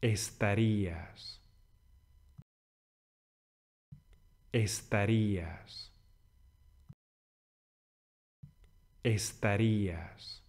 estarías, estarías, estarías.